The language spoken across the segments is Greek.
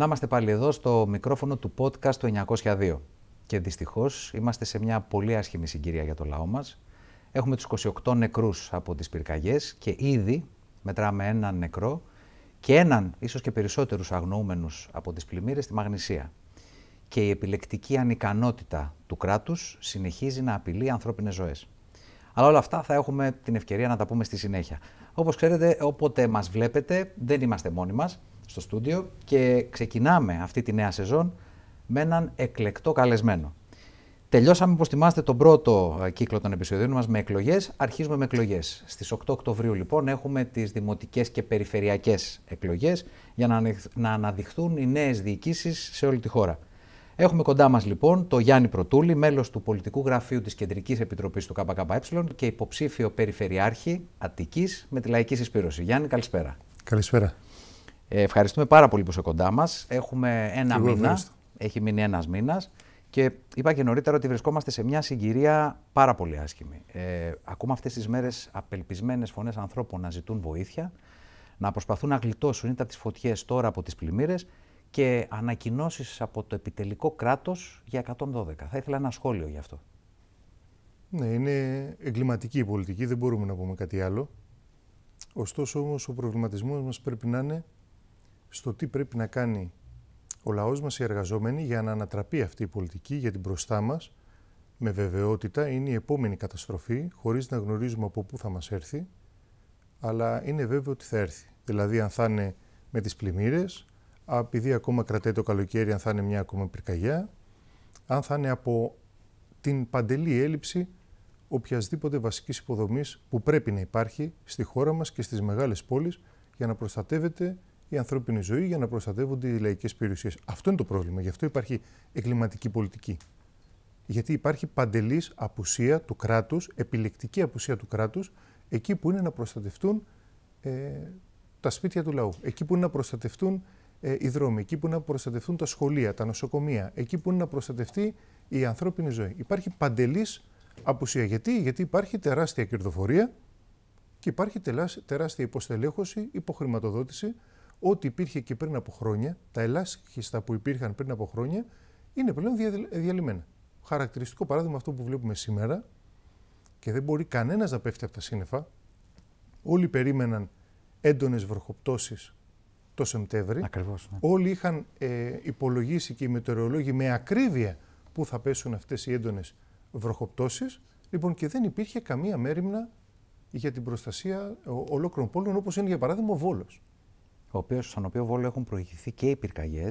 Να είμαστε πάλι εδώ στο μικρόφωνο του podcast του 902. Και δυστυχώς είμαστε σε μια πολύ άσχημη συγκυρία για το λαό μας. Έχουμε τους 28 νεκρούς από τις πυρκαγιές και ήδη μετράμε έναν νεκρό και έναν, ίσως και περισσότερους αγνοούμενους από τις πλημμύρες στη Μαγνησία. Και η επιλεκτική ανικανότητα του κράτους συνεχίζει να απειλεί ανθρώπινες ζωές. Αλλά όλα αυτά θα έχουμε την ευκαιρία να τα πούμε στη συνέχεια. Όπως ξέρετε, όποτε μας βλέπετε, δεν είμαστε μόνοι μας στο στούντιο και ξεκινάμε αυτή τη νέα σεζόν με έναν εκλεκτό καλεσμένο. Τελειώσαμε, όπως θυμάστε, τον πρώτο ε, κύκλο των επεισοδίων μας με εκλογές. Αρχίζουμε με εκλογές. Στις 8 Οκτωβρίου, λοιπόν, έχουμε τις δημοτικές και περιφερειακές εκλογές για να αναδειχθούν οι νέες διοικήσεις σε όλη τη χώρα. Έχουμε κοντά μας, λοιπόν, το Γιάννη Πρωτούλη, μέλος του πολιτικού γραφείου της Κεντρικής Επιτροπής του ΚΚΕ και υποψήφιο περιφερειάρχη Αττικής με τη Λαϊκή Συσπήρωση. Γιάννη, καλησπέρα. Καλησπέρα. Ε, ευχαριστούμε πάρα πολύ που είσαι κοντά μας. Έχουμε ένα μήνα. Έχει μείνει ένας μήνας. Και είπα και νωρίτερα ότι βρισκόμαστε σε μια συγκυρία πάρα πολύ άσχημη. Ε, ακούμε αυτές τις μέρες απελπισμένες φωνές ανθρώπων να ζητούν βοήθεια, να προσπαθούν να γλιτώσουν είτε από τις φωτιές τώρα από τις πλημμύρες και ανακοινώσεις από το επιτελικό κράτος για 112. Θα ήθελα ένα σχόλιο γι' αυτό. Ναι, είναι εγκληματική η πολιτική, δεν μπορούμε να πούμε κάτι άλλο. Ωστόσο όμως ο προβληματισμός μας πρέπει να είναι στο τι πρέπει να κάνει ο λαός μας, οι εργαζόμενοι, για να ανατραπεί αυτή η πολιτική, την μπροστά μας, με βεβαιότητα, είναι η επόμενη καταστροφή, χωρίς να γνωρίζουμε από πού θα μας έρθει, αλλά είναι βέβαιο ότι θα έρθει. Δηλαδή, αν θα είναι με τις πλημμύρες, επειδή ακόμα κρατάει το καλοκαίρι, αν θα είναι μια ακόμα πυρκαγιά, αν θα είναι από την παντελή έλλειψη οποιασδήποτε βασικής υποδομής που πρέπει να υπάρχει στη χώρα μας και στις μεγάλες πόλεις για να προστατεύεται η ανθρώπινη ζωή για να προστατεύονται οι λαϊκές περιουσίες. Αυτό είναι το πρόβλημα. Γι' αυτό υπάρχει εγκληματική πολιτική. Γιατί υπάρχει παντελής απουσία του Κράτους, επιλεκτική απουσία του Κράτους εκεί που είναι να προστατευτούν ε, τα σπίτια του λαού, εκεί που είναι να προστατευτούν ε, οι δρόμοι, εκεί που είναι να προστατευτούν τα σχολεία, τα νοσοκομεία, εκεί που είναι να προστατευτεί η ανθρώπινη ζωή. Υπάρχει παντελής απουσία. Γιατί? Γιατί υπάρχει τεράστια κερδοφορία και υπάρχει τεράστια υποστελέχωση, υποχρηματοδότηση ό,τι υπήρχε και πριν από χρόνια, τα ελάχιστα που υπήρχαν πριν από χρόνια, είναι πλέον διαλυμένα. Χαρακτηριστικό παράδειγμα αυτό που βλέπουμε σήμερα και δεν μπορεί κανένας να πέφτει από τα σύννεφα. Όλοι περίμεναν έντονες βροχοπτώσεις το Σεπτέμβρη. Ναι. Όλοι είχαν ε, υπολογίσει και οι μετεωρολόγοι με ακρίβεια πού θα πέσουν αυτές οι έντονες βροχοπτώσεις. Λοιπόν, και δεν υπήρχε καμία μέρημνα για την προστασία ολόκληρων πόλων, όπως είναι για παράδειγμα ο Βόλος ο οποίος, στον οποίο Βόλο έχουν προηγηθεί και οι πυρκαγιές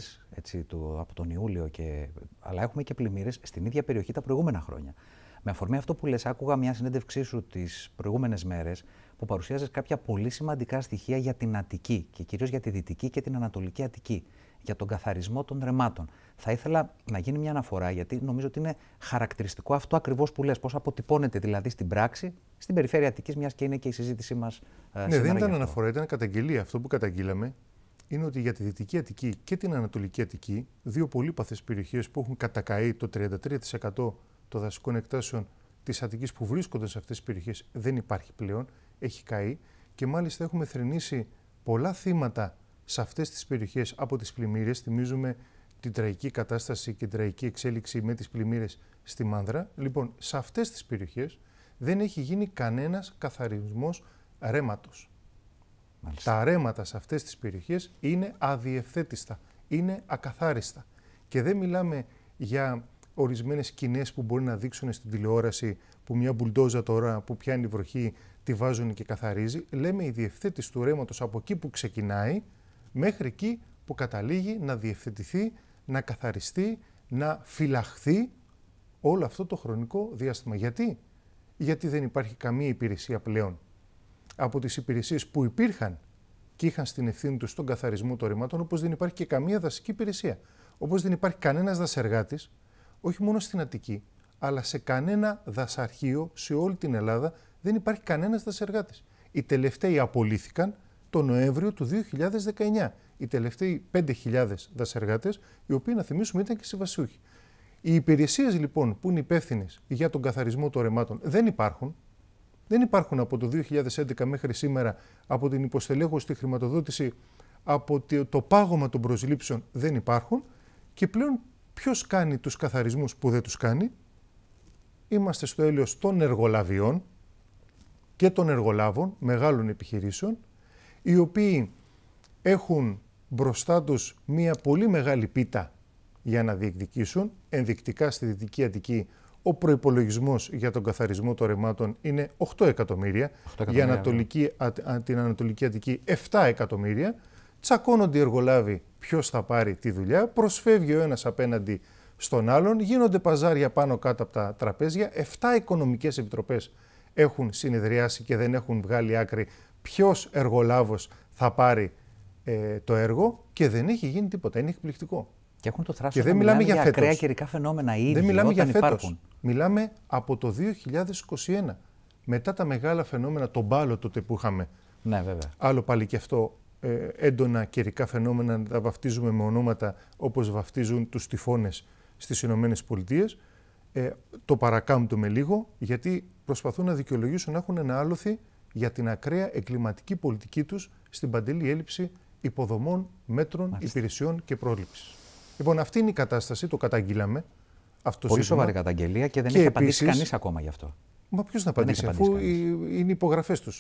από τον Ιούλιο, και, αλλά έχουμε και πλημμύρες στην ίδια περιοχή τα προηγούμενα χρόνια. Με αφορμή αυτό που λες, άκουγα μια συνέντευξή σου τις προηγούμενες μέρες που παρουσίαζες κάποια πολύ σημαντικά στοιχεία για την Αττική και κυρίως για τη Δυτική και την Ανατολική Αττική για τον καθαρισμό των ρεμάτων. Θα ήθελα να γίνει μια αναφορά, γιατί νομίζω ότι είναι χαρακτηριστικό αυτό ακριβώς που λες. Πώς αποτυπώνεται δηλαδή στην πράξη, στην περιφέρεια Αττικής, μιας και είναι και η συζήτησή μας. Ε, ναι, δεν ήταν αναφορά, ήταν καταγγελία. Αυτό που καταγγείλαμε είναι ότι για τη Δυτική Αττική και την Ανατολική Αττική, δύο πολύπαθες περιοχές που έχουν κατακαεί το 33% των δασικών εκτάσεων της Αττικής που βρίσκονται σε αυτές τις περιοχές, δεν υπάρχει πλέον, έχει καεί και μάλιστα έχουμε θρυνήσει πολλά θύματα σε αυτές τις περιοχές από τις πλημμύρες, Θυμίζουμε την τραγική κατάσταση και την τραγική εξέλιξη με τις πλημμύρες στη Μάνδρα. Λοιπόν, σε αυτές τις περιοχές δεν έχει γίνει κανένας καθαρισμός ρέματος. Τα ρέματα σε αυτές τις περιοχές είναι αδιευθέτιστα, είναι ακαθάριστα. Και δεν μιλάμε για ορισμένες σκηνές που μπορεί να δείξουν στην τηλεόραση που μια μπουλντόζα τώρα που πιάνει βροχή τη βάζουν και καθαρίζει. Λέμε η διευθέτηση του ρέματος από εκεί που ξεκινάει μέχρι εκεί που καταλήγει να διευθετηθεί, να καθαριστεί, να φυλαχθεί όλο αυτό το χρονικό διάστημα. Γιατί? Γιατί δεν υπάρχει καμία υπηρεσία πλέον. Από τις υπηρεσίες που υπήρχαν και είχαν στην ευθύνη τους τον καθαρισμό των ρημάτων, όπως δεν υπάρχει και καμία δασική υπηρεσία. Όπως δεν υπάρχει κανένας δασεργάτης, όχι μόνο στην Αττική, αλλά σε κανένα δασαρχείο σε όλη την Ελλάδα δεν υπάρχει κανένας δασεργάτης. Οι τελευταίοι απολύθηκαν τον Νοέμβριο του 2019. Οι τελευταίοι 5.000 δασεργάτες, οι οποίοι να θυμίσουμε ήταν και συμβασιούχοι. Οι υπηρεσίες λοιπόν που είναι υπεύθυνες για τον καθαρισμό των ρεμάτων δεν υπάρχουν. Δεν υπάρχουν από το 2011 μέχρι σήμερα από την υποστελέχωση, τη χρηματοδότηση, από το πάγωμα των προσλήψεων δεν υπάρχουν. Και πλέον ποιος κάνει τους καθαρισμούς που δεν τους κάνει. Είμαστε στο έλεος των εργολαβιών και των εργολάβων μεγάλων επιχειρήσεων οι οποίοι έχουν μπροστά τους μία πολύ μεγάλη πίτα για να διεκδικήσουν. Ενδεικτικά στη Δυτική Αττική ο προϋπολογισμός για τον καθαρισμό των ρεμάτων είναι 8 εκατομμύρια, 8 εκατομμύρια για ναι. Ανατολική, την Ανατολική Αττική 7 εκατομμύρια. Τσακώνονται οι εργολάβοι ποιος θα πάρει τη δουλειά, προσφεύγει ο ένας απέναντι στον άλλον, γίνονται παζάρια πάνω κάτω από τα τραπέζια, 7 οικονομικές επιτροπές έχουν συνεδριάσει και δεν έχουν βγάλει άκρη ποιος εργολάβος θα πάρει ε, το έργο και δεν έχει γίνει τίποτα. Είναι εκπληκτικό. Και έχουν το θράσος. και δεν μιλάμε, μιλάμε για, για ακραία καιρικά φαινόμενα ήδη δεν μιλάμε όταν για φέτος. υπάρχουν. Μιλάμε από το 2021. Μετά τα μεγάλα φαινόμενα, τον μπάλο τότε που είχαμε. Ναι, βέβαια. Άλλο πάλι και αυτό ε, έντονα καιρικά φαινόμενα να τα βαφτίζουμε με ονόματα όπως βαφτίζουν τους τυφώνες στις Ηνωμένες Πολιτείες. Ε, το παρακάμπτουμε λίγο γιατί προσπαθούν να δικαιολογήσουν να έχουν ένα άλοθη για την ακραία εγκληματική πολιτική τους στην παντελή έλλειψη υποδομών, μέτρων, Μάλιστα. υπηρεσιών και πρόληψης. Λοιπόν, αυτή είναι η κατάσταση, το καταγγείλαμε. Αυτό Πολύ σοβαρή καταγγελία και δεν έχει απαντήσει κανείς ακόμα γι' αυτό. Μα ποιος να απαντήσει, αφού είναι υπογραφές τους.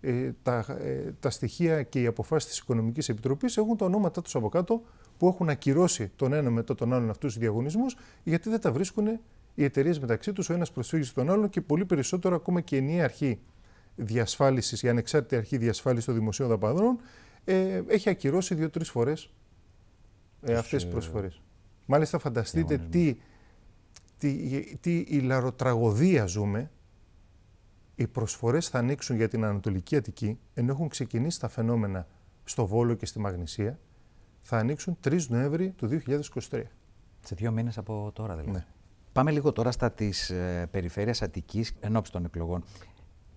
Ε, τα, ε, τα στοιχεία και οι αποφάσεις της Οικονομικής Επιτροπής έχουν τα ονόματα τους από κάτω που έχουν ακυρώσει τον ένα μετά τον άλλον αυτούς τους διαγωνισμούς, γιατί δεν τα βρίσκουν οι εταιρείες μεταξύ τους, ο ένας προσφύγει στον άλλον και πολύ περισσότερο ακόμα και η ενιαία αρχή διασφάλισης, η ανεξάρτητη αρχή διασφάλισης των δημοσίων δαπανών, ε, έχει ακυρώσει δύο-τρεις φορές ε, αυτές τις ε, προσφορές. Μάλιστα φανταστείτε τι, τι, τι λαροτραγωδία ζούμε. Οι προσφορές θα ανοίξουν για την Ανατολική Αττική, ενώ έχουν ξεκινήσει τα φαινόμενα στο Βόλο και στη Μαγνησία, θα ανοίξουν 3 Νοέμβρη του 2023. Σε δύο μήνες από τώρα δηλαδή. Ναι. Πάμε λίγο τώρα στα της ε, περιφέρειας Αττικής ενώπιση των εκλογών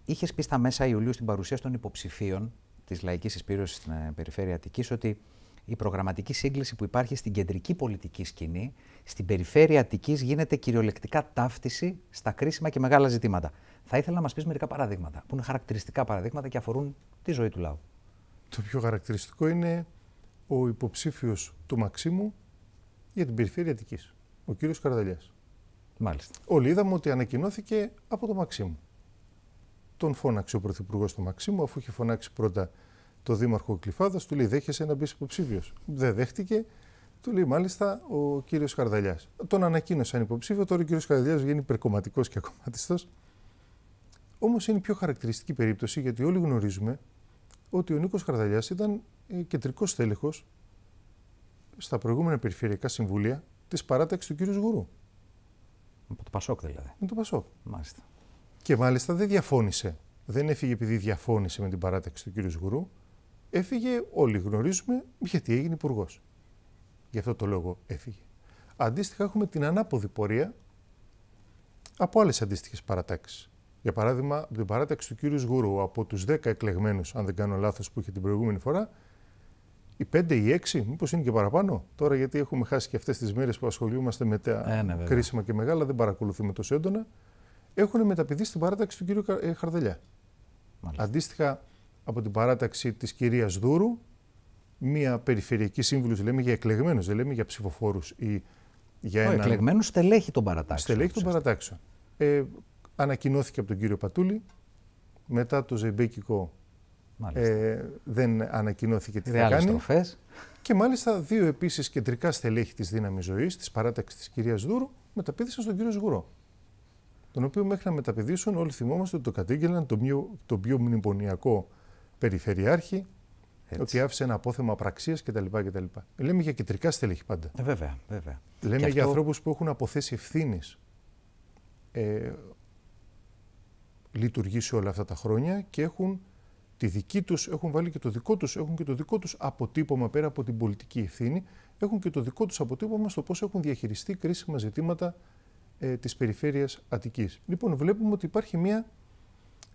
είχες πει στα μέσα Ιουλίου στην παρουσία των υποψηφίων της Λαϊκής Εισπήρωσης στην ε, Περιφέρεια Αττικής ότι η προγραμματική σύγκληση που υπάρχει στην κεντρική πολιτική σκηνή, στην περιφέρεια Αττικής, γίνεται κυριολεκτικά ταύτιση στα κρίσιμα και μεγάλα ζητήματα. Θα ήθελα να μας πεις μερικά παραδείγματα, που είναι χαρακτηριστικά παραδείγματα και αφορούν τη ζωή του λαού. Το πιο χαρακτηριστικό είναι ο υποψήφιος του Μαξίμου για την περιφέρεια Αττικής, ο κύριος Καρδαλιάς. Μάλιστα. Όλοι είδαμε ότι ανακοινώθηκε από το Μαξίμου. Τον φώναξε ο Πρωθυπουργός του Μαξίμου, αφού είχε φωνάξει πρώτα το Δήμαρχο Κλειφάδας, του λέει: Δέχεσαι να μπεις υποψήφιος. Δεν δέχτηκε. Του λέει μάλιστα ο κύριος Καρδαλιά. Τον ανακοίνωσαν υποψήφιο, τώρα ο κύριος Καρδαλιά βγαίνει υπερκομματικός και ακομματιστός. Όμως είναι η πιο χαρακτηριστική περίπτωση γιατί όλοι γνωρίζουμε ότι ο Νίκος Καρδαλιά ήταν ε, κεντρικός τέλεχο στα προηγούμενα περιφερειακά συμβούλια της παράταξης του κύριου Γουρού. Με το Πασόκ δηλαδή. Με το Πασόκ. Μάλιστα. Και μάλιστα δεν διαφώνησε. Δεν έφυγε επειδή διαφώνησε με την παράταξη του κ. Γουρού. Έφυγε, όλοι γνωρίζουμε, γιατί έγινε υπουργός. Γι' αυτό το λόγο έφυγε. Αντίστοιχα, έχουμε την ανάποδη πορεία από άλλες αντίστοιχες παρατάξεις. Για παράδειγμα, από την παράταξη του κ. Σγουρού, από τους 10 εκλεγμένους, αν δεν κάνω λάθος, που είχε την προηγούμενη φορά, οι 5 ή 6, μήπως είναι και παραπάνω. Τώρα, γιατί έχουμε χάσει και αυτές τις μέρες που ασχολούμαστε με τα ε, ναι, κρίσιμα και μεγάλα, δεν παρακολουθούμε τόσο έντονα έχουν μεταπηδεί στην παράταξη του κύριου ε, Χαρδελιά. Μάλιστα. Αντίστοιχα από την παράταξη της κυρίας Δούρου, μία περιφερειακή σύμβουλος, λέμε για εκλεγμένους, δεν λέμε για ψηφοφόρους ή για ένα. Εκλεγμένους στελέχη των παρατάξεων. Στελέχη των παρατάξεων. Ε, ανακοινώθηκε από τον κύριο Πατούλη. Μετά το ζεμπέκικο ε, δεν ανακοινώθηκε τι θα κάνει. Στροφές. Και μάλιστα δύο επίσης κεντρικά στελέχη της δύναμης ζωής, της παράταξης της κυρίας Δούρου, μεταπίδησαν στον κύριο Σγουρό τον οποίο μέχρι να μεταπηδήσουν όλοι θυμόμαστε ότι το κατήγγελαν τον πιο, το πιο μνημονιακό περιφερειάρχη, Έτσι. ότι άφησε ένα απόθεμα πραξία κτλ. Λέμε για κεντρικά στελέχη πάντα. Ε, βέβαια, βέβαια. Λέμε για ανθρώπους που έχουν αποθέσει ευθύνης. Ε, λειτουργήσει όλα αυτά τα χρόνια και έχουν τη δική τους, έχουν βάλει και το δικό τους, έχουν και το δικό τους αποτύπωμα πέρα από την πολιτική ευθύνη, έχουν και το δικό τους αποτύπωμα στο πώς έχουν διαχειριστεί κρίσιμα ζητήματα ε, της περιφέρειας Αττικής. Λοιπόν, βλέπουμε ότι υπάρχει μια,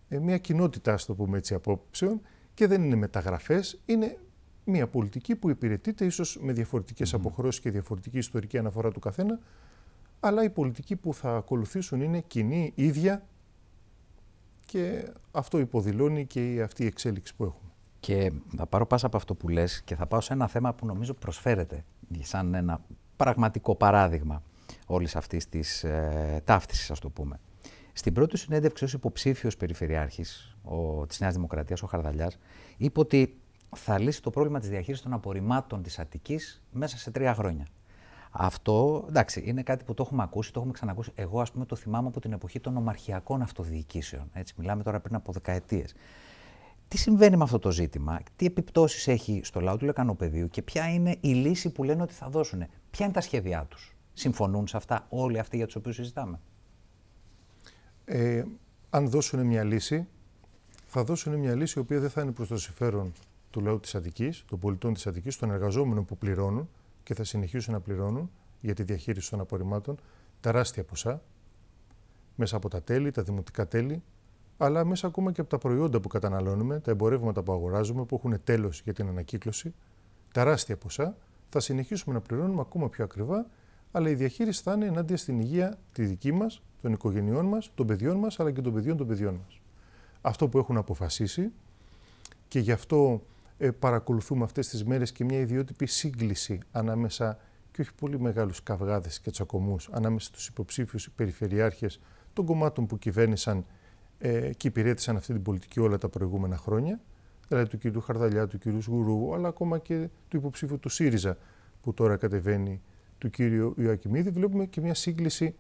ε, μια κοινότητα, ας πούμε έτσι, απόψεων και δεν είναι μεταγραφές, είναι μια πολιτική που υπηρετείται ίσως με διαφορετικές mm. αποχρώσεις και διαφορετική ιστορική αναφορά του καθένα, αλλά η πολιτική που θα ακολουθήσουν είναι κοινή, ίδια και αυτό υποδηλώνει και αυτή η εξέλιξη που έχουμε. Και θα πάρω πάσα από αυτό που λες και θα πάω σε ένα θέμα που νομίζω προσφέρεται σαν ένα πραγματικό παράδειγμα. Όλης αυτής της ε, ταύτισης, ας το πούμε. Στην πρώτη συνέντευξη ως υποψήφιος περιφερειάρχης της Νέας Δημοκρατίας, Δημοκρατίας, ο Χαρδαλιάς, είπε ότι θα λύσει το πρόβλημα της διαχείρισης των απορριμμάτων της Αττικής μέσα σε τρία χρόνια. Αυτό, εντάξει, είναι κάτι που το έχουμε ακούσει, το έχουμε ξανακούσει. Εγώ, ας πούμε, το θυμάμαι από την εποχή των ομαρχιακών αυτοδιοικήσεων. Έτσι, μιλάμε τώρα πριν από δεκαετίες. Τι συμβαίνει με αυτό το ζήτημα, τι επιπτώσεις έχει στο λαό του Λεκανοπεδίου και ποια είναι η λύση που λένε ότι θα δώσουν, ποια είναι τα σχέδιά τους. Συμφωνούν σε αυτά όλοι αυτοί για τους οποίους συζητάμε. Ε, αν δώσουν μια λύση, θα δώσουν μια λύση η οποία δεν θα είναι προς το συμφέρον του λαού της Αττικής, των πολιτών της Αττικής, των εργαζόμενων που πληρώνουν και θα συνεχίσουν να πληρώνουν για τη διαχείριση των απορριμμάτων τεράστια ποσά, μέσα από τα τέλη, τα δημοτικά τέλη, αλλά μέσα ακόμα και από τα προϊόντα που καταναλώνουμε, τα εμπορεύματα που αγοράζουμε, που έχουν τέλος για την ανακύκλωση, τεράστια ποσά, θα συνεχίσουμε να πληρώνουμε ακόμα πιο ακριβά αλλά η διαχείριση θα είναι ενάντια στην υγεία τη δική μας, των οικογενειών μας, των παιδιών μας, αλλά και των παιδιών των παιδιών μας. Αυτό που έχουν αποφασίσει και γι' αυτό ε, παρακολουθούμε αυτές τις μέρες και μια ιδιότυπη σύγκληση ανάμεσα και όχι πολύ μεγάλους καυγάδες και τσακωμούς ανάμεσα στους υποψήφιους περιφερειάρχες των κομμάτων που κυβέρνησαν ε, και υπηρέτησαν αυτή την πολιτική όλα τα προηγούμενα χρόνια, δηλαδή του κ. Χαρδαλιά, του κ. Σγουρού, αλλά ακόμα και του υποψήφιου του ΣΥΡΙΖΑ που τώρα κατεβαίνει του κύριου Ιωακημίδη, βλέπουμε και μια σύγκληση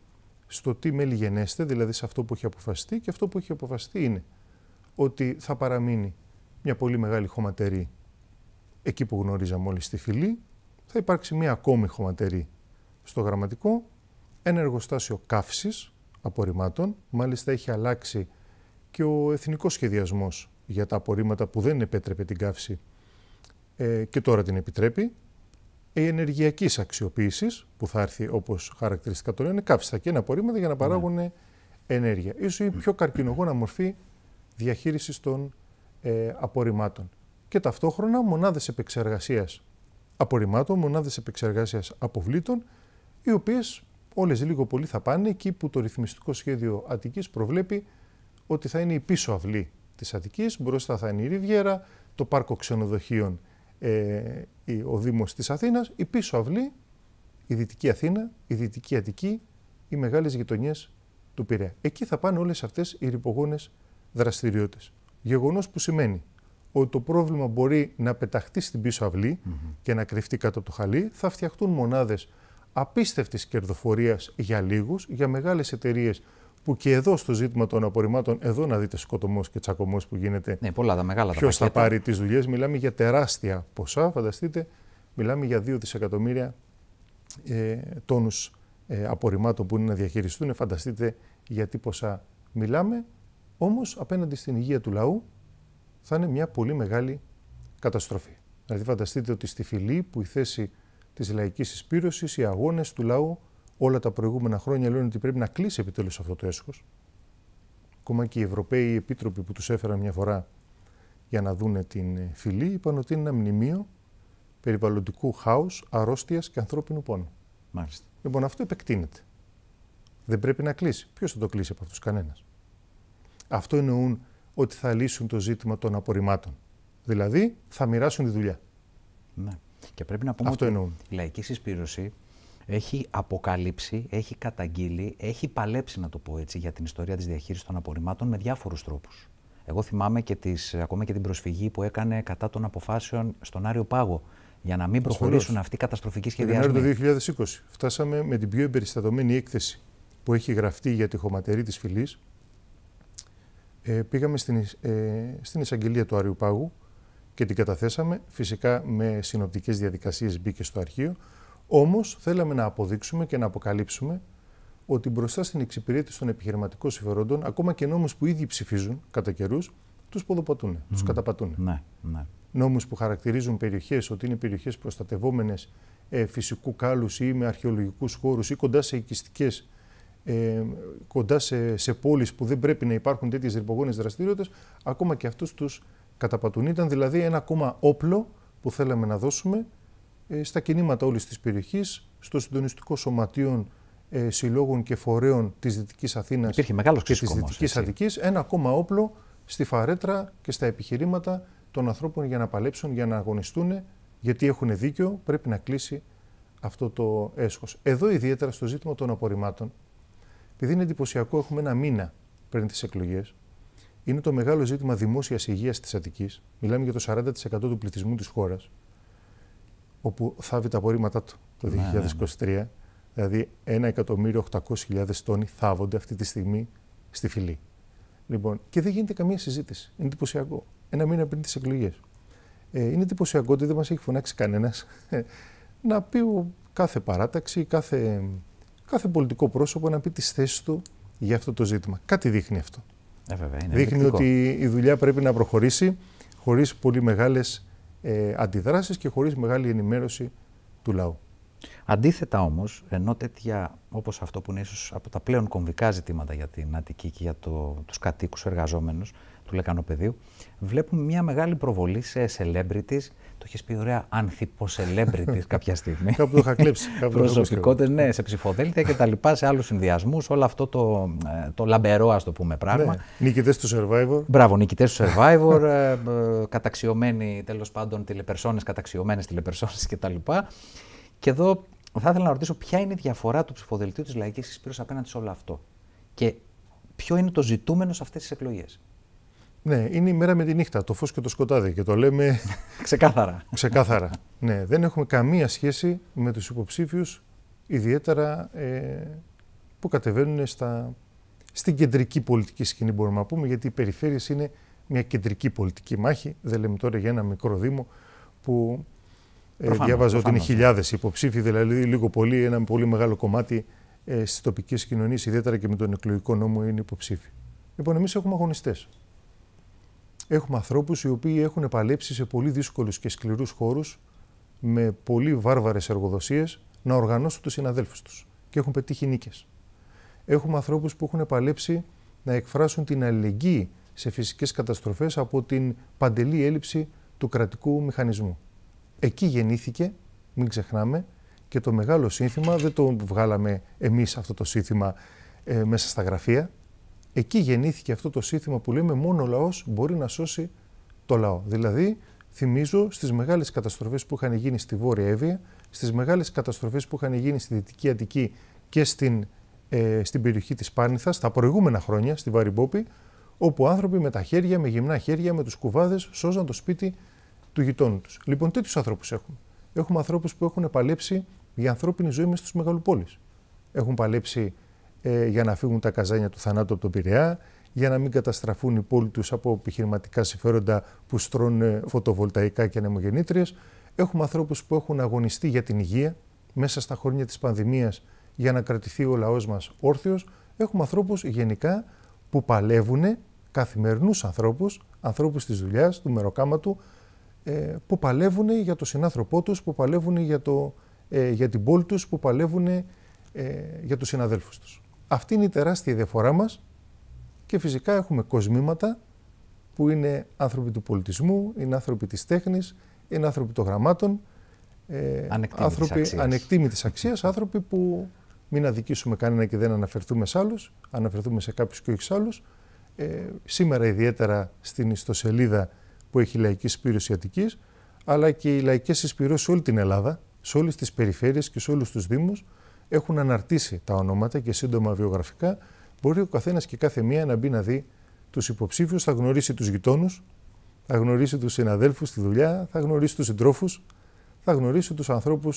στο τι μελιγενέστε, δηλαδή σε αυτό που έχει αποφασιστεί και αυτό που έχει αποφασιστεί είναι ότι θα παραμείνει μια πολύ μεγάλη χωματερή εκεί που γνωρίζαμε όλοι στη φυλή, θα υπάρξει μια ακόμη χωματερή στο γραμματικό, ένα εργοστάσιο καύσης απορριμμάτων, μάλιστα έχει αλλάξει και ο εθνικός σχεδιασμός για τα απορρίμματα που δεν επέτρεπε την καύση ε, και τώρα την επιτρέπει η ε, ενεργειακής αξιοποίησης, που θα έρθει όπως χαρακτηριστικά το λένε, κάψιστα και ένα απορρίμματα για να ναι. παράγουν ενέργεια. σω η πιο καρκινογόνα μορφή διαχείρισης των ε, απορριμμάτων. Και ταυτόχρονα μονάδες επεξεργασίας απορριμμάτων, μονάδες επεξεργασίας αποβλήτων, οι οποίες όλες λίγο πολύ θα πάνε εκεί που το ρυθμιστικό σχέδιο Αττικής προβλέπει ότι θα είναι η πίσω αυλή της Αττικής, μπροστά θα είναι η Ριβιέρα, το πάρκο ξενοδοχείων ε, ο Δήμος της Αθήνας, η πίσω αυλή, η Δυτική Αθήνα, η Δυτική Αττική, οι μεγάλες γειτονιές του Πειραιά. Εκεί θα πάνε όλες αυτές οι ρηπογόνες δραστηριότητες. Γεγονός που σημαίνει ότι το πρόβλημα μπορεί να πεταχτεί στην πίσω αυλή και να κρυφτεί κάτω από το χαλί, θα φτιαχτούν μονάδες απίστευτης κερδοφορίας για λίγους, για μεγάλες εταιρείες που και εδώ στο ζήτημα των απορριμμάτων, εδώ να δείτε σκοτωμός και τσακωμός που γίνεται. Ναι, πολλά τα μεγάλα Ποιος θα πάρει τις δουλειές, μιλάμε για τεράστια ποσά. Φανταστείτε, μιλάμε για 2 δισεκατομμύρια ε, τόνους ε, απορριμμάτων που είναι να διαχειριστούν. Φανταστείτε για τι ποσά μιλάμε. Όμως απέναντι στην υγεία του λαού θα είναι μια πολύ μεγάλη καταστροφή. Δηλαδή, φανταστείτε ότι στη φυλή που η θέση της λαϊκής εισπήρωσης, οι αγώνες του λαού όλα τα προηγούμενα χρόνια λένε ότι πρέπει να κλείσει επιτέλους αυτό το έσχος. Ακόμα και οι Ευρωπαίοι επίτροποι που τους έφεραν μια φορά για να δούνε την ε, φυλή, είπαν ότι είναι ένα μνημείο περιβαλλοντικού χάους, αρρώστιας και ανθρώπινου πόνου. Μάλιστα. Λοιπόν, αυτό επεκτείνεται. Δεν πρέπει να κλείσει. Ποιος θα το κλείσει από αυτούς, κανένας. Αυτό εννοούν ότι θα λύσουν το ζήτημα των απορριμμάτων. Δηλαδή θα μοιράσουν τη δουλειά. Ναι. Και πρέπει να πούμε Αυτό ότι η λαϊκή συσπήρωση έχει αποκαλύψει, έχει καταγγείλει, έχει παλέψει, να το πω έτσι, για την ιστορία της διαχείρισης των απορριμμάτων με διάφορους τρόπους. Εγώ θυμάμαι και τις, ακόμα και την προσφυγή που έκανε κατά των αποφάσεων στον Άριο Πάγο για να μην προχωρήσουν αυτοί οι καταστροφικοί σχεδιασμοί. το 2020 φτάσαμε με την πιο εμπεριστατωμένη έκθεση που έχει γραφτεί για τη χωματερή της φυλής. Ε, πήγαμε στην, ε, στην εισαγγελία του Άριου Πάγου και την καταθέσαμε. Φυσικά με συνοπτικές διαδικασίες μπήκε στο αρχείο. Όμως θέλαμε να αποδείξουμε και να αποκαλύψουμε ότι μπροστά στην εξυπηρέτηση των επιχειρηματικών συμφερόντων, ακόμα και νόμους που ήδη ψηφίζουν κατά καιρούς, τους ποδοπατούν, mm. καταπατούν. Ναι, ναι. Νόμους που χαρακτηρίζουν περιοχές ότι είναι περιοχές προστατευόμενες ε, φυσικού κάλους ή με αρχαιολογικούς χώρους ή κοντά σε οικιστικές ε, κοντά σε, σε πόλεις που δεν πρέπει να υπάρχουν τέτοιες ρηπογόνες δραστηριότητες, ακόμα και αυτούς τους καταπατούν. Ήταν δηλαδή ένα ακόμα όπλο που θέλαμε να δώσουμε ε, στα κινήματα όλης της περιοχής, στο συντονιστικό σωματείων ε, συλλόγων και φορέων της Δυτικής Αθήνας και της Δυτικής ένα ακόμα όπλο στη φαρέτρα και στα επιχειρήματα των ανθρώπων για να παλέψουν, για να αγωνιστούν, γιατί έχουν δίκιο, πρέπει να κλείσει αυτό το έσχος. Εδώ ιδιαίτερα στο ζήτημα των απορριμμάτων, επειδή είναι εντυπωσιακό, έχουμε ένα μήνα πριν τις εκλογές, είναι το μεγάλο ζήτημα δημόσιας υγείας της Αττικής. Μιλάμε για το 40% του πληθυσμού της χώρας όπου θάβει τα απορρίμματά του το 2023. Ναι, ναι. ναι. Δηλαδή 1.800.000 τόνοι θάβονται αυτή τη στιγμή στη φυλή. Λοιπόν, και δεν γίνεται καμία συζήτηση. Είναι εντυπωσιακό. Ένα μήνα πριν τις εκλογές. Ε, είναι εντυπωσιακό ότι δεν μας έχει φωνάξει κανένας να πει κάθε παράταξη, κάθε, κάθε πολιτικό πρόσωπο να πει τις θέσεις του για αυτό το ζήτημα. Κάτι δείχνει αυτό. Ε, βέβαια, είναι δείχνει ότι η δουλειά πρέπει να προχωρήσει χωρίς πολύ μεγάλες ε, αντιδράσεις και χωρίς μεγάλη ενημέρωση του λαού. Αντίθετα όμως, ενώ τέτοια όπως αυτό που είναι ίσως από τα πλέον κομβικά ζητήματα για την Αττική και για το, τους κατοίκους εργαζόμενους του Λεκανοπεδίου, βλέπουμε μια μεγάλη προβολή σε celebrities, το έχεις πει ωραία ανθιπο κάποια στιγμή. Κάπου το είχα κλέψει. Προσωπικότητε, ναι, σε ψηφοδέλτια και τα λοιπά, σε άλλους συνδυασμούς. Όλο αυτό το, ε, το λαμπερό, ας το πούμε, πράγμα. Ναι. Νικητές του Survivor. Μπράβο, νικητές του Survivor. Ε, ε, καταξιωμένοι, τέλος πάντων, τηλεπερσόνες, καταξιωμένες τηλεπερσόνες κτλ. Και εδώ θα ήθελα να ρωτήσω ποια είναι η διαφορά του ψηφοδελτίου της λαϊκής συσπήρωση απέναντι σε όλο αυτό. Και ποιο είναι το ζητούμενο σε αυτές τις εκλογές. Ναι, είναι η μέρα με τη νύχτα, το φως και το σκοτάδι και το λέμε... Ξεκάθαρα. Ξεκάθαρα, ναι. Δεν έχουμε καμία σχέση με τους υποψήφιους, ιδιαίτερα ε, που κατεβαίνουν στα, στην κεντρική πολιτική σκηνή, μπορούμε να πούμε, γιατί οι περιφέρειες είναι μια κεντρική πολιτική μάχη. Δεν λέμε τώρα για ένα μικρό δήμο που ε, ότι είναι χιλιάδες υποψήφοι, δηλαδή λίγο πολύ, ένα πολύ μεγάλο κομμάτι ε, στις τοπικές κοινωνίες, ιδιαίτερα και με τον εκλογικό νόμο είναι υποψήφιοι. Λοιπόν, εμείς έχουμε αγωνιστές έχουμε ανθρώπους οι οποίοι έχουν παλέψει σε πολύ δύσκολους και σκληρούς χώρους με πολύ βάρβαρες εργοδοσίες να οργανώσουν τους συναδέλφους τους και έχουν πετύχει νίκες. Έχουμε ανθρώπους που έχουν παλέψει να εκφράσουν την αλληλεγγύη σε φυσικές καταστροφές από την παντελή έλλειψη του κρατικού μηχανισμού. Εκεί γεννήθηκε, μην ξεχνάμε, και το μεγάλο σύνθημα, δεν το βγάλαμε εμείς αυτό το σύνθημα ε, μέσα στα γραφεία, Εκεί γεννήθηκε αυτό το σύνθημα που λέμε μόνο ο λαός μπορεί να σώσει το λαό. Δηλαδή, θυμίζω στις μεγάλες καταστροφές που είχαν γίνει στη Βόρεια Εύβοια, στις μεγάλες καταστροφές που είχαν γίνει στη Δυτική Αττική και στην, ε, περιοχή της Πάνηθας τα προηγούμενα χρόνια, στη Βαρυμπόπη, όπου άνθρωποι με τα χέρια, με γυμνά χέρια, με τους κουβάδες, σώζαν το σπίτι του γειτόνου τους. Λοιπόν, τέτοιους ανθρώπους έχουμε. Έχουμε ανθρώπους που έχουν παλέψει για ανθρώπινη ζωή μέσα στους μεγαλοπόλεις. Έχουν παλέψει ε, για να φύγουν τα καζάνια του θανάτου από τον Πειραιά, για να μην καταστραφούν οι πόλοι τους από επιχειρηματικά συμφέροντα που στρώνουν φωτοβολταϊκά και ανεμογεννήτριες. Έχουμε ανθρώπους που έχουν αγωνιστεί για την υγεία μέσα στα χρόνια της πανδημίας, για να κρατηθεί ο λαός μας όρθιος. Έχουμε ανθρώπους, γενικά που παλεύουν καθημερινούς ανθρώπους, ανθρώπους της δουλειάς, του μεροκάματου, ε, που παλεύουν για το συνάνθρωπό τους που παλεύουν για, το, ε, για την πόλη τους που παλεύουν για τους συναδέλφους τους. Αυτή είναι η τεράστια διαφορά μας και φυσικά έχουμε κοσμήματα που είναι άνθρωποι του πολιτισμού, είναι άνθρωποι της τέχνης, είναι άνθρωποι των γραμμάτων, ε, άνθρωποι ανεκτήμητης αξίας, άνθρωποι που μην αδικήσουμε κανένα και δεν αναφερθούμε σε άλλους, αναφερθούμε σε κάποιους και όχι σε άλλους. Ε, σήμερα ιδιαίτερα στην ιστοσελίδα που έχει η Λαϊκή Συσπήρωση Αττικής, αλλά και οι λαϊκές συσπηρώσεις σε όλη την Ελλάδα, σε όλες τις περιφέρειες και σε όλους τους Δήμους, έχουν αναρτήσει τα ονόματα και σύντομα βιογραφικά, μπορεί ο καθένας και κάθε μία να μπει να δει τους υποψήφιους, θα γνωρίσει τους γειτόνους, θα γνωρίσει τους συναδέλφους στη δουλειά, θα γνωρίσει τους συντρόφους, θα γνωρίσει τους ανθρώπους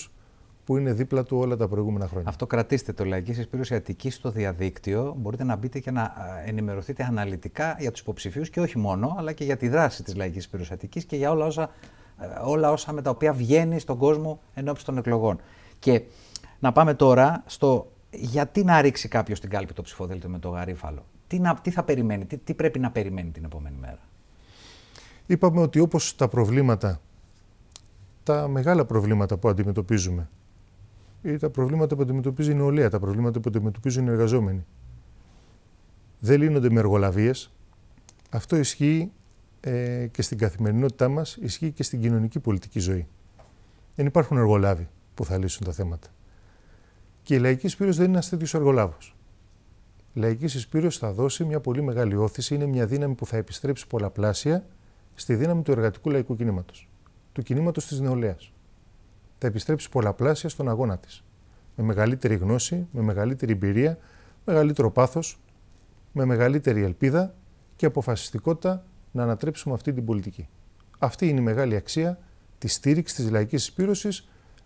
που είναι δίπλα του όλα τα προηγούμενα χρόνια. Αυτό κρατήστε το Λαϊκή Συσπήρωση Αττική στο διαδίκτυο. Μπορείτε να μπείτε και να ενημερωθείτε αναλυτικά για τους υποψηφίους και όχι μόνο, αλλά και για τη δράση της Λαϊκής Συσπήρωση και για όλα όσα, ε, όλα όσα με τα οποία βγαίνει στον κόσμο εν των εκλογών. Και να πάμε τώρα στο γιατί να ρίξει κάποιος την κάλπη το ψηφοδέλτιο με το γαρίφαλο. Τι, να, τι θα περιμένει, τι, πρέπει να περιμένει την επόμενη μέρα. Είπαμε ότι όπως τα προβλήματα, τα μεγάλα προβλήματα που αντιμετωπίζουμε ή τα προβλήματα που αντιμετωπίζει η νεολαία, τα προβλήματα που αντιμετωπίζουν οι εργαζόμενοι, δεν λύνονται με εργολαβίες. Αυτό ισχύει ε, και στην καθημερινότητά μας, ισχύει και στην κοινωνική πολιτική ζωή. Δεν υπάρχουν εργολάβοι που θα λύσουν τα θέματα. Και η λαϊκή Σπύρος δεν είναι ένας τέτοιος εργολάβος. Η λαϊκή Σπύρο θα δώσει μια πολύ μεγάλη όθηση, είναι μια δύναμη που θα επιστρέψει πολλαπλάσια στη δύναμη του εργατικού λαϊκού κινήματος, του κινήματος της νεολαίας. Θα επιστρέψει πολλαπλάσια στον αγώνα της. Με μεγαλύτερη γνώση, με μεγαλύτερη εμπειρία, μεγαλύτερο πάθος, με μεγαλύτερη ελπίδα και αποφασιστικότητα να ανατρέψουμε αυτή την πολιτική. Αυτή είναι η μεγάλη αξία της στήριξης της λαϊκής Σπύρωση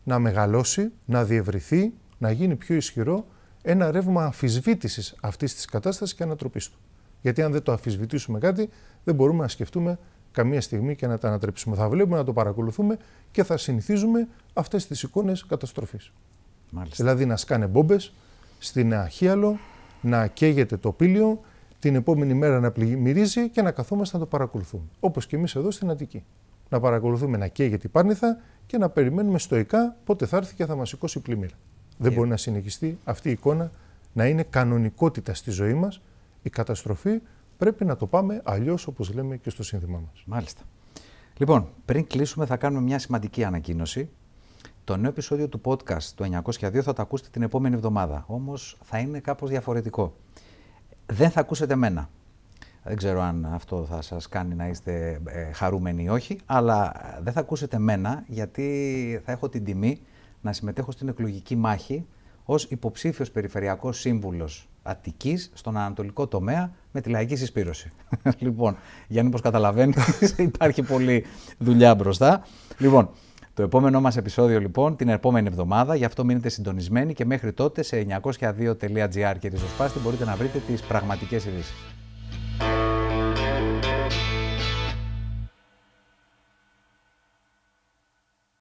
να μεγαλώσει, να διευρυθεί να γίνει πιο ισχυρό ένα ρεύμα αμφισβήτησης αυτής της κατάστασης και ανατροπής του. Γιατί αν δεν το αμφισβητήσουμε κάτι, δεν μπορούμε να σκεφτούμε καμία στιγμή και να τα ανατρέψουμε. Θα βλέπουμε να το παρακολουθούμε και θα συνηθίζουμε αυτές τις εικόνες καταστροφής. Δηλαδή να σκάνε μπόμπες στην Αχίαλο, να καίγεται το πύλιο, την επόμενη μέρα να πλημμυρίζει και να καθόμαστε να το παρακολουθούμε. Όπως και εμείς εδώ στην Αττική. Να παρακολουθούμε να καίγεται η πάνηθα και να περιμένουμε στοικά πότε θα έρθει και θα μας σηκώσει η πλημμύρα. Δεν μπορεί να συνεχιστεί αυτή η εικόνα να είναι κανονικότητα στη ζωή μας. Η καταστροφή πρέπει να το πάμε αλλιώς όπως λέμε και στο σύνθημά μας. Μάλιστα. Λοιπόν, πριν κλείσουμε θα κάνουμε μια σημαντική ανακοίνωση. Το νέο επεισόδιο του podcast του 902 θα το ακούσετε την επόμενη εβδομάδα. Όμως θα είναι κάπως διαφορετικό. Δεν θα ακούσετε μένα. Δεν ξέρω αν αυτό θα σας κάνει να είστε ε, χαρούμενοι ή όχι, αλλά ε, δεν θα ακούσετε μένα γιατί θα έχω την τιμή να συμμετέχω στην εκλογική μάχη ως υποψήφιος περιφερειακός σύμβουλος Αττικής στον Ανατολικό τομέα με τη λαϊκή συσπήρωση. λοιπόν, να όπω καταλαβαίνει, υπάρχει πολλή δουλειά μπροστά. Λοιπόν, το επόμενό μας επεισόδιο λοιπόν την επόμενη εβδομάδα, γι' αυτό μείνετε συντονισμένοι και μέχρι τότε σε 902.gr και ριζοσπάστη μπορείτε να βρείτε τις πραγματικές ειδήσεις.